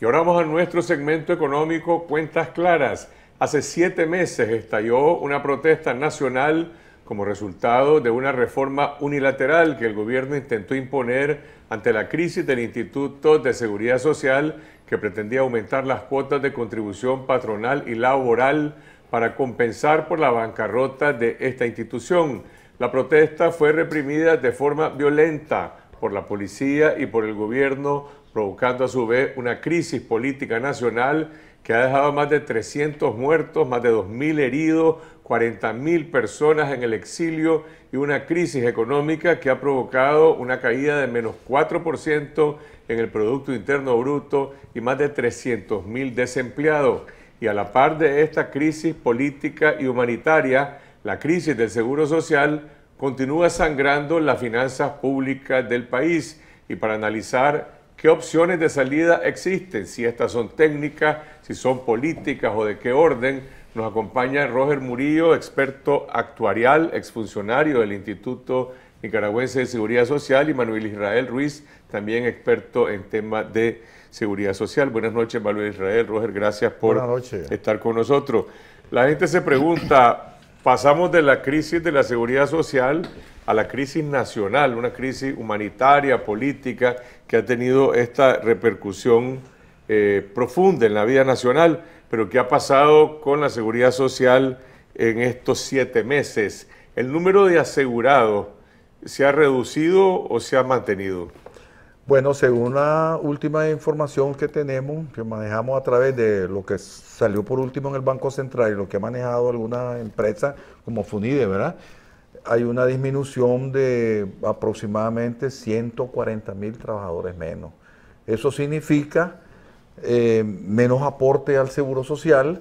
Y ahora vamos a nuestro segmento económico Cuentas Claras. Hace siete meses estalló una protesta nacional como resultado de una reforma unilateral que el gobierno intentó imponer ante la crisis del Instituto de Seguridad Social que pretendía aumentar las cuotas de contribución patronal y laboral para compensar por la bancarrota de esta institución. La protesta fue reprimida de forma violenta por la policía y por el gobierno provocando a su vez una crisis política nacional que ha dejado más de 300 muertos, más de 2.000 heridos, 40.000 personas en el exilio y una crisis económica que ha provocado una caída de menos 4% en el Producto Interno Bruto y más de 300.000 desempleados. Y a la par de esta crisis política y humanitaria, la crisis del Seguro Social continúa sangrando las finanzas públicas del país. Y para analizar qué opciones de salida existen, si estas son técnicas, si son políticas o de qué orden. Nos acompaña Roger Murillo, experto actuarial, exfuncionario del Instituto Nicaragüense de Seguridad Social, y Manuel Israel Ruiz, también experto en temas de seguridad social. Buenas noches, Manuel Israel. Roger, gracias por estar con nosotros. La gente se pregunta, pasamos de la crisis de la seguridad social a la crisis nacional, una crisis humanitaria, política, que ha tenido esta repercusión eh, profunda en la vida nacional, pero que ha pasado con la seguridad social en estos siete meses. ¿El número de asegurados se ha reducido o se ha mantenido? Bueno, según la última información que tenemos, que manejamos a través de lo que salió por último en el Banco Central y lo que ha manejado alguna empresa como Funide, ¿verdad? hay una disminución de aproximadamente 140 mil trabajadores menos. Eso significa eh, menos aporte al seguro social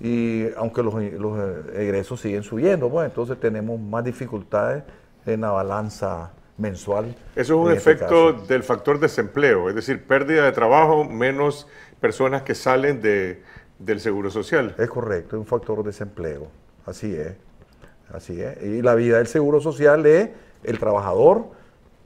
y aunque los, los eh, egresos siguen subiendo, bueno, pues, entonces tenemos más dificultades en la balanza mensual. Eso es un este efecto del factor desempleo, es decir, pérdida de trabajo menos personas que salen de, del seguro social. Es correcto, es un factor desempleo, así es. Así es. Y la vida del seguro social es el trabajador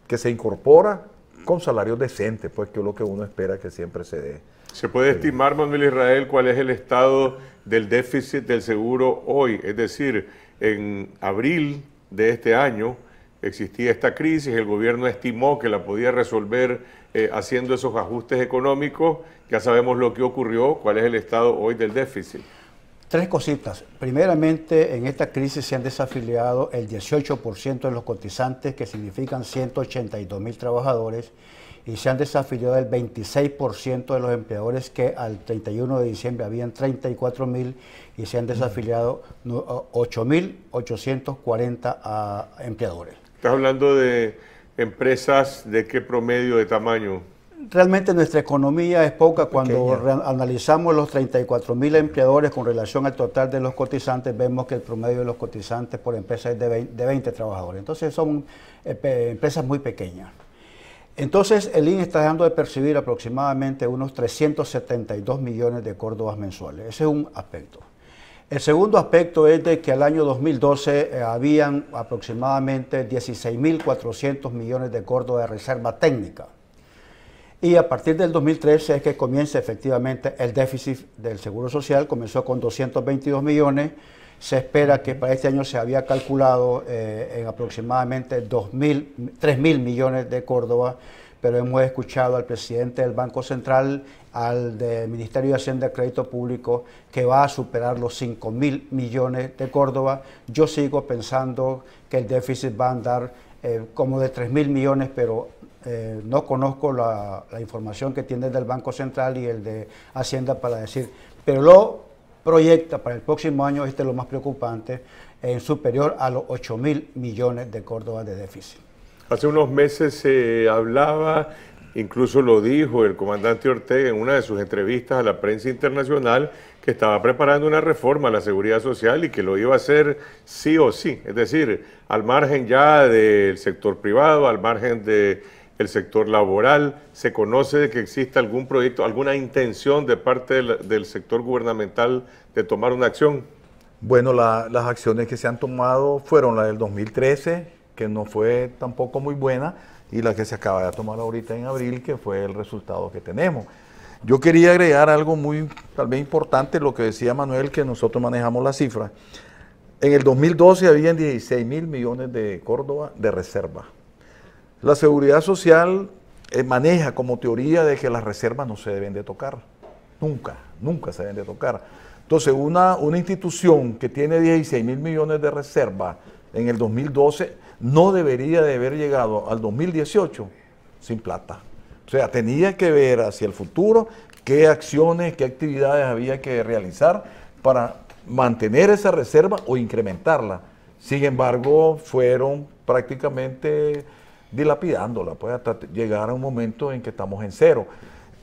que se incorpora con salarios decentes, pues que es lo que uno espera que siempre se dé. ¿Se puede estimar, Manuel Israel, cuál es el estado del déficit del seguro hoy? Es decir, en abril de este año existía esta crisis, el gobierno estimó que la podía resolver eh, haciendo esos ajustes económicos, ya sabemos lo que ocurrió, cuál es el estado hoy del déficit. Tres cositas. Primeramente, en esta crisis se han desafiliado el 18% de los cotizantes, que significan 182 mil trabajadores, y se han desafiliado el 26% de los empleadores que al 31 de diciembre habían 34 mil y se han desafiliado mil 8.840 ah, empleadores. Estás hablando de empresas de qué promedio de tamaño? Realmente nuestra economía es poca cuando analizamos los 34 mil empleadores con relación al total de los cotizantes, vemos que el promedio de los cotizantes por empresa es de 20, trabajadores. Entonces son eh, empresas muy pequeñas. Entonces el INE está dejando de percibir aproximadamente unos 372 millones de córdobas mensuales. Ese es un aspecto. El segundo aspecto es de que al año 2012 eh, habían aproximadamente 16.400 millones de córdobas de reserva técnica. Y a partir del 2013 es que comienza efectivamente el déficit del Seguro Social, comenzó con 222 millones, se espera que para este año se había calculado eh, en aproximadamente 2.000, mil millones de Córdoba, pero hemos escuchado al presidente del Banco Central, al del Ministerio de Hacienda y Crédito Público, que va a superar los 5 mil millones de Córdoba. Yo sigo pensando que el déficit va a andar eh, como de 3 mil millones, pero eh, no conozco la, información que tiene del Banco Central y el de Hacienda para decir, pero lo proyecta para el próximo año, este es lo más preocupante, en superior a los 8 mil millones de Córdoba de déficit. Hace unos meses se hablaba, incluso lo dijo el comandante Ortega en una de sus entrevistas a la prensa internacional, que estaba preparando una reforma a la seguridad social y que lo iba a hacer sí o sí, es decir, al margen ya del sector privado, al margen de el sector laboral? ¿Se conoce de que existe algún proyecto, alguna intención de parte del, sector gubernamental de tomar una acción? Bueno, las acciones que se han tomado fueron la del 2013, que no fue tampoco muy buena, y la que se acaba de tomar ahorita en abril, que fue el resultado que tenemos. Yo quería agregar algo muy, tal vez importante, lo que decía Manuel, que nosotros manejamos las cifras. En el 2012 habían 16 mil millones de Córdoba de reserva. La seguridad social eh, maneja como teoría de que las reservas no se deben de tocar. Nunca, nunca se deben de tocar. Entonces, una, una institución que tiene 16 mil millones de reservas en el 2012 no debería de haber llegado al 2018 sin plata. O sea, tenía que ver hacia el futuro qué acciones, qué actividades había que realizar para mantener esa reserva o incrementarla. Sin embargo, fueron prácticamente dilapidándola, pues hasta llegar a un momento en que estamos en cero.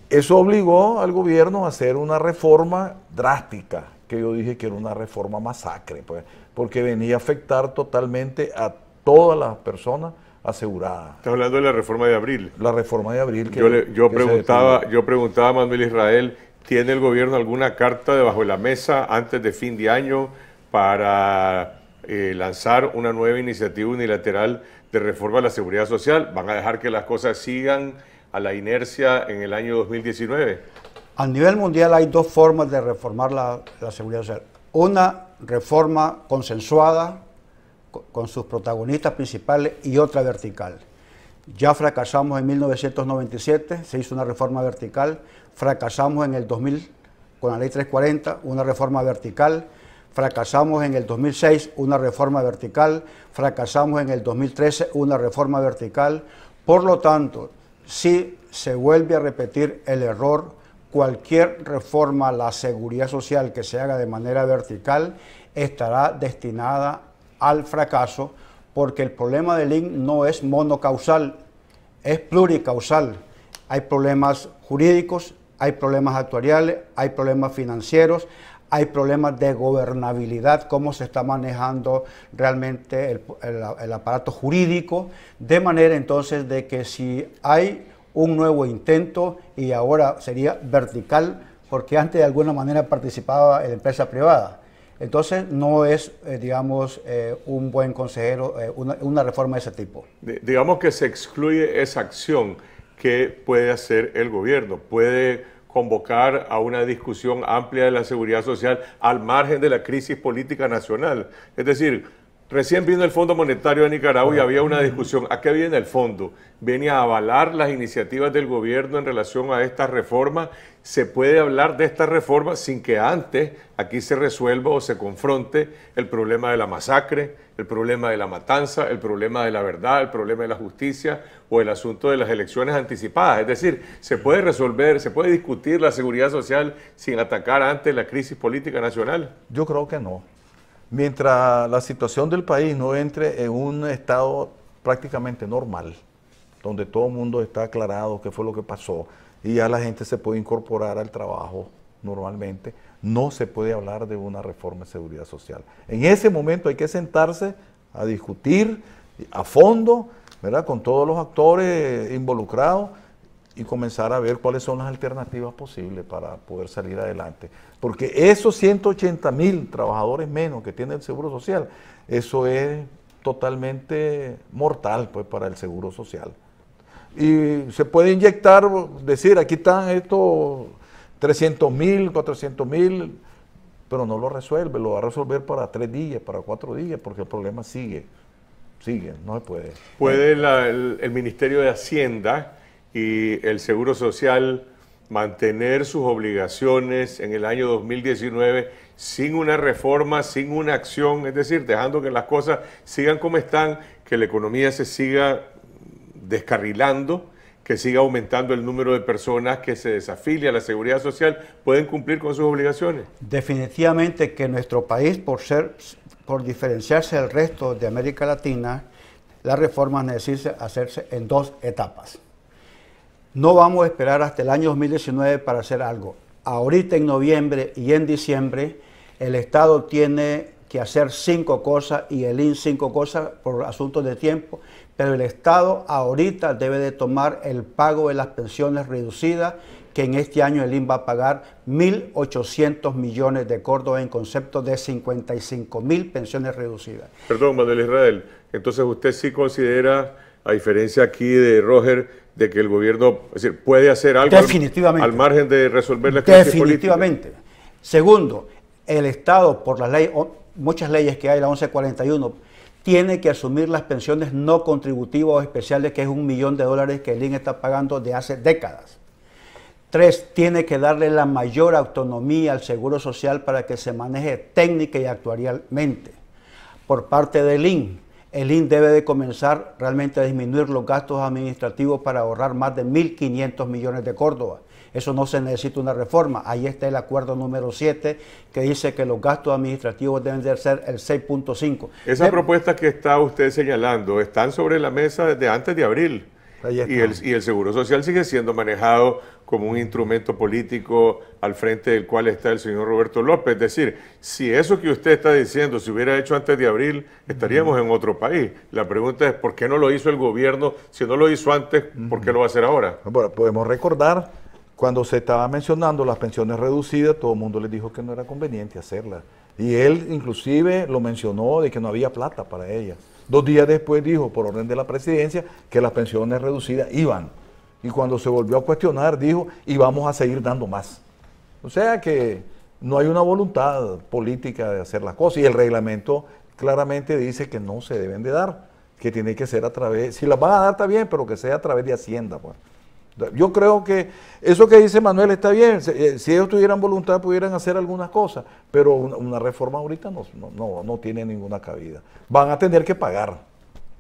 Eso obligó al gobierno a hacer una reforma drástica, que yo dije que era una reforma masacre, pues, porque venía a afectar totalmente a todas las personas aseguradas. Estás hablando de la reforma de abril. La reforma de abril. Que, yo, preguntaba, yo preguntaba a Manuel Israel, ¿tiene el gobierno alguna carta debajo de la mesa antes de fin de año para eh, lanzar una nueva iniciativa unilateral de reforma de la seguridad social? ¿Van a dejar que las cosas sigan a la inercia en el año 2019? A nivel mundial hay dos formas de reformar la, la seguridad social. Una reforma consensuada con sus protagonistas principales y otra vertical. Ya fracasamos en 1997, se hizo una reforma vertical, fracasamos en el 2000 con la ley 340, una reforma vertical, fracasamos en el 2006 una reforma vertical, fracasamos en el 2013 una reforma vertical. Por lo tanto, si se vuelve a repetir el error, cualquier reforma a la seguridad social que se haga de manera vertical estará destinada al fracaso porque el problema del INC no es monocausal, es pluricausal. Hay problemas jurídicos, hay problemas actuariales, hay problemas financieros, hay problemas de gobernabilidad, cómo se está manejando realmente el, aparato jurídico, de manera entonces de que si hay un nuevo intento y ahora sería vertical, porque antes de alguna manera participaba la empresa privada. Entonces no es, eh, digamos, eh, un buen consejero eh, una, una, reforma de ese tipo. Digamos que se excluye esa acción que puede hacer el gobierno. Puede convocar a una discusión amplia de la seguridad social al margen de la crisis política nacional. Es decir, Recién vino el Fondo Monetario de Nicaragua y había una discusión. ¿A qué viene el fondo? Viene a avalar las iniciativas del gobierno en relación a estas reformas se puede hablar de esta reforma sin que antes aquí se resuelva o se confronte el problema de la masacre, el problema de la matanza, el problema de la verdad, el problema de la justicia o el asunto de las elecciones anticipadas. Es decir, se puede resolver, se puede discutir la seguridad social sin atacar antes la crisis política nacional. Yo creo que no. Mientras la situación del país no entre en un estado prácticamente normal, donde todo el mundo está aclarado qué fue lo que pasó, y ya la gente se puede incorporar al trabajo normalmente. No se puede hablar de una reforma de seguridad social. En ese momento hay que sentarse a discutir a fondo, ¿verdad? Con todos los actores involucrados y comenzar a ver cuáles son las alternativas posibles para poder salir adelante. Porque esos 180 mil trabajadores menos que tiene el Seguro Social, eso es totalmente mortal pues, para el Seguro Social y se puede inyectar, decir, aquí están estos 300 mil, 400 mil, pero no lo resuelve, lo va a resolver para tres días, para cuatro días, porque el problema sigue, sigue, no se puede. ¿Puede el, Ministerio de Hacienda y el Seguro Social mantener sus obligaciones en el año 2019 sin una reforma, sin una acción, es decir, dejando que las cosas sigan como están, que la economía se siga descarrilando, que siga aumentando el número de personas que se desafilia a la seguridad social, pueden cumplir con sus obligaciones. Definitivamente que nuestro país, por ser, por diferenciarse del resto de América Latina, las reformas necesitan hacerse en dos etapas. No vamos a esperar hasta el año 2019 para hacer algo. Ahorita en noviembre y en diciembre, el Estado tiene que hacer cinco cosas y el IN cinco cosas por asuntos de tiempo, pero el Estado ahorita debe de tomar el pago de las pensiones reducidas, que en este año el IN va a pagar 1.800 millones de Córdoba en concepto de 55.000 pensiones reducidas. Perdón, Manuel Israel, entonces usted sí considera, a diferencia aquí de Roger, de que el gobierno puede hacer algo Al, margen de resolver la crisis Definitivamente. Segundo, el Estado, por la ley muchas leyes que hay, la 1141, tiene que asumir las pensiones no contributivas o especiales, que es un millón de dólares que el INE está pagando de hace décadas. Tres, tiene que darle la mayor autonomía al Seguro Social para que se maneje técnica y actuarialmente. Por parte del INE, el INE debe de comenzar realmente a disminuir los gastos administrativos para ahorrar más de 1.500 millones de Córdoba. Eso no se necesita una reforma. Ahí está el acuerdo número 7 que dice que los gastos administrativos deben de ser el 6.5. Esas propuesta propuestas que está usted señalando están sobre la mesa desde antes de abril. Y el, y el Seguro Social sigue siendo manejado como un instrumento político al frente del cual está el señor Roberto López. Es decir, si eso que usted está diciendo se hubiera hecho antes de abril, estaríamos en otro país. La pregunta es, ¿por qué no lo hizo el gobierno? Si no lo hizo antes, ¿por qué lo va a hacer ahora? Bueno, podemos recordar cuando se estaba mencionando las pensiones reducidas, todo el mundo les dijo que no era conveniente hacerlas. Y él inclusive lo mencionó de que no había plata para ellas. Dos días después dijo, por orden de la presidencia, que las pensiones reducidas iban. Y cuando se volvió a cuestionar, dijo, y vamos a seguir dando más. O sea que no hay una voluntad política de hacer las cosas. Y el reglamento claramente dice que no se deben de dar, que tiene que ser a través, si las van a dar está bien, pero que sea a través de Hacienda. Pues. Yo creo que eso que dice Manuel está bien. Si eh, ellos tuvieran voluntad pudieran hacer algunas cosas, pero una, reforma ahorita no, no, no, tiene ninguna cabida. Van a tener que pagar,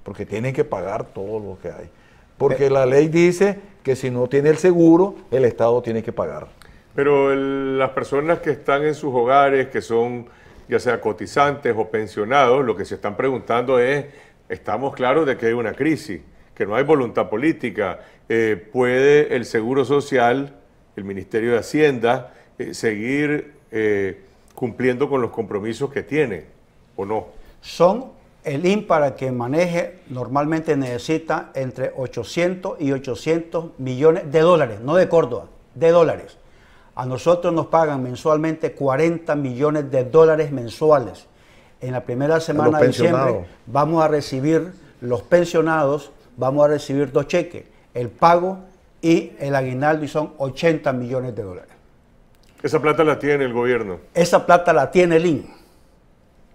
porque tienen que pagar todo lo que hay. Porque la ley dice que si no tiene el seguro, el Estado tiene que pagar. Pero las personas que están en sus hogares, que son ya sea cotizantes o pensionados, lo que se están preguntando es, estamos claros de que hay una crisis que no hay voluntad política. Eh, ¿Puede el Seguro Social, el Ministerio de Hacienda, eh, seguir eh, cumpliendo con los compromisos que tiene o no? Son el ímpar que maneje normalmente necesita entre 800 y 800 millones de dólares, no de Córdoba, de dólares. A nosotros nos pagan mensualmente 40 millones de dólares mensuales. En la primera semana de diciembre vamos a recibir los pensionados vamos a recibir dos cheques, el pago y el aguinaldo, y son 80 millones de dólares. ¿Esa plata la tiene el gobierno? Esa plata la tiene el IN. E.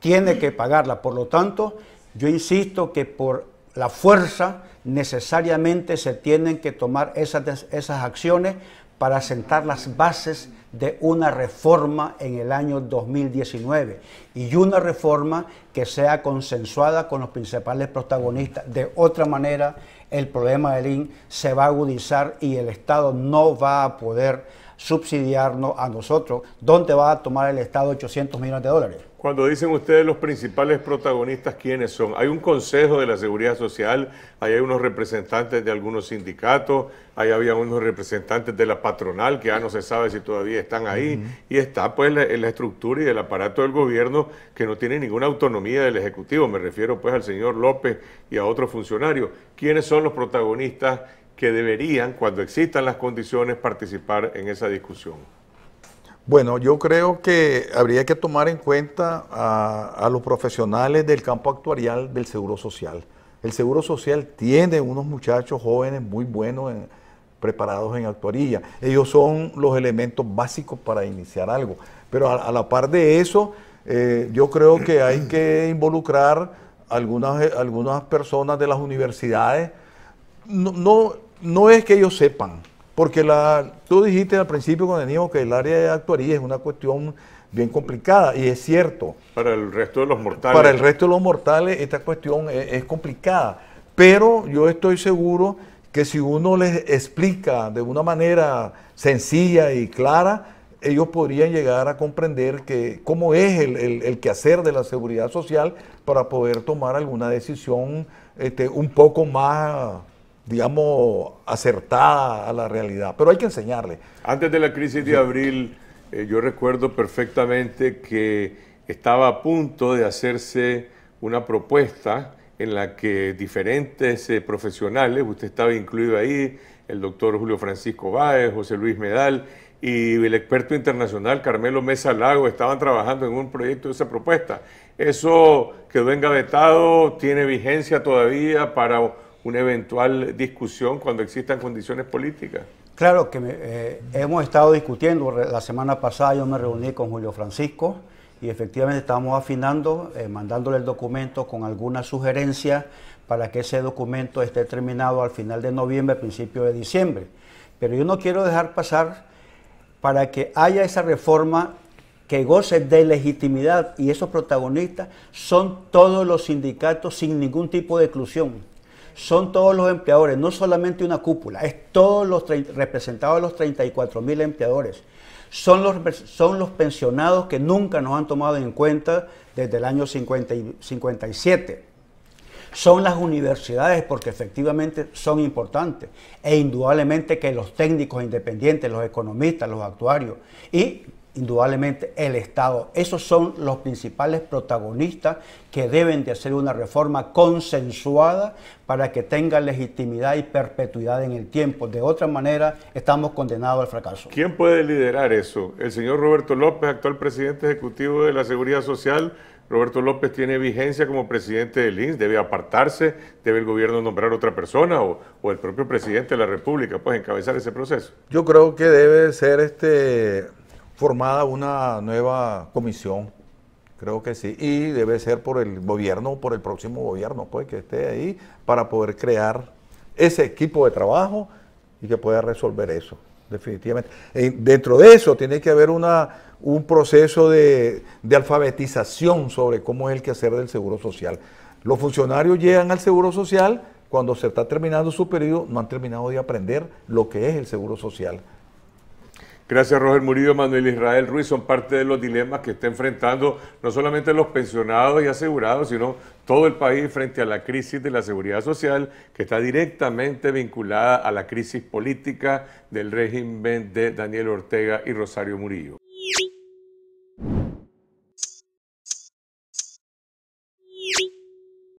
Tiene que pagarla. Por lo tanto, yo insisto que por la fuerza necesariamente se tienen que tomar esas, esas acciones para sentar las bases de una reforma en el año 2019 y una reforma que sea consensuada con los principales protagonistas. De otra manera, el problema del IN se va a agudizar y el Estado no va a poder subsidiarnos a nosotros. ¿Dónde va a tomar el Estado 800 millones de dólares? Cuando dicen ustedes los principales protagonistas, ¿quiénes son? Hay un consejo de la seguridad social, ahí hay unos representantes de algunos sindicatos, ahí había unos representantes de la patronal, que ya ah, no se sabe si todavía están ahí, y está pues la, estructura y el aparato del gobierno que no tiene ninguna autonomía del Ejecutivo, me refiero pues al señor López y a otros funcionarios. ¿Quiénes son los protagonistas que deberían, cuando existan las condiciones, participar en esa discusión? Bueno, yo creo que habría que tomar en cuenta a, los profesionales del campo actuarial del Seguro Social. El Seguro Social tiene unos muchachos jóvenes muy buenos preparados en actuaría. Ellos son los elementos básicos para iniciar algo. Pero a, la par de eso, eh, yo creo que hay que involucrar algunas, eh, algunas personas de las universidades. No, no, no es que ellos sepan, porque la, tú dijiste al principio cuando que el área de actuaría es una cuestión bien complicada y es cierto. Para el resto de los mortales. Para el resto de los mortales esta cuestión es, complicada, pero yo estoy seguro que si uno les explica de una manera sencilla y clara, ellos podrían llegar a comprender que, cómo es el, el, el quehacer de la seguridad social para poder tomar alguna decisión este, un poco más digamos, acertada a la realidad, pero hay que enseñarle. Antes de la crisis de abril, eh, yo recuerdo perfectamente que estaba a punto de hacerse una propuesta en la que diferentes eh, profesionales, usted estaba incluido ahí, el doctor Julio Francisco Báez, José Luis Medal y el experto internacional Carmelo Mesa Lago estaban trabajando en un proyecto de esa propuesta. Eso quedó engavetado, tiene vigencia todavía para una eventual discusión cuando existan condiciones políticas. Claro que eh, hemos estado discutiendo. La semana pasada yo me reuní con Julio Francisco y efectivamente estamos afinando, eh, mandándole el documento con alguna sugerencia para que ese documento esté terminado al final de noviembre, principio de diciembre. Pero yo no quiero dejar pasar para que haya esa reforma que goce de legitimidad y esos protagonistas son todos los sindicatos sin ningún tipo de exclusión son todos los empleadores, no solamente una cúpula, es todos los representados los 34 mil empleadores. Son los, son los pensionados que nunca nos han tomado en cuenta desde el año 50 y 57. Son las universidades porque efectivamente son importantes e indudablemente que los técnicos independientes, los economistas, los actuarios y indudablemente el Estado. Esos son los principales protagonistas que deben de hacer una reforma consensuada para que tenga legitimidad y perpetuidad en el tiempo. De otra manera, estamos condenados al fracaso. ¿Quién puede liderar eso? El señor Roberto López, actual presidente ejecutivo de la Seguridad Social. Roberto López tiene vigencia como presidente del INS, debe apartarse, debe el gobierno nombrar otra persona o, o, el propio presidente de la República, pues encabezar ese proceso. Yo creo que debe ser este formada una nueva comisión, creo que sí, y debe ser por el gobierno, por el próximo gobierno, pues que esté ahí para poder crear ese equipo de trabajo y que pueda resolver eso, definitivamente. Eh, dentro de eso tiene que haber un proceso de, de alfabetización sobre cómo es el quehacer del Seguro Social. Los funcionarios llegan al Seguro Social cuando se está terminando su periodo, no han terminado de aprender lo que es el Seguro Social Gracias, Roger Murillo, Manuel Israel Ruiz. Son parte de los dilemas que está enfrentando no solamente los pensionados y asegurados, sino todo el país frente a la crisis de la seguridad social, que está directamente vinculada a la crisis política del régimen de Daniel Ortega y Rosario Murillo.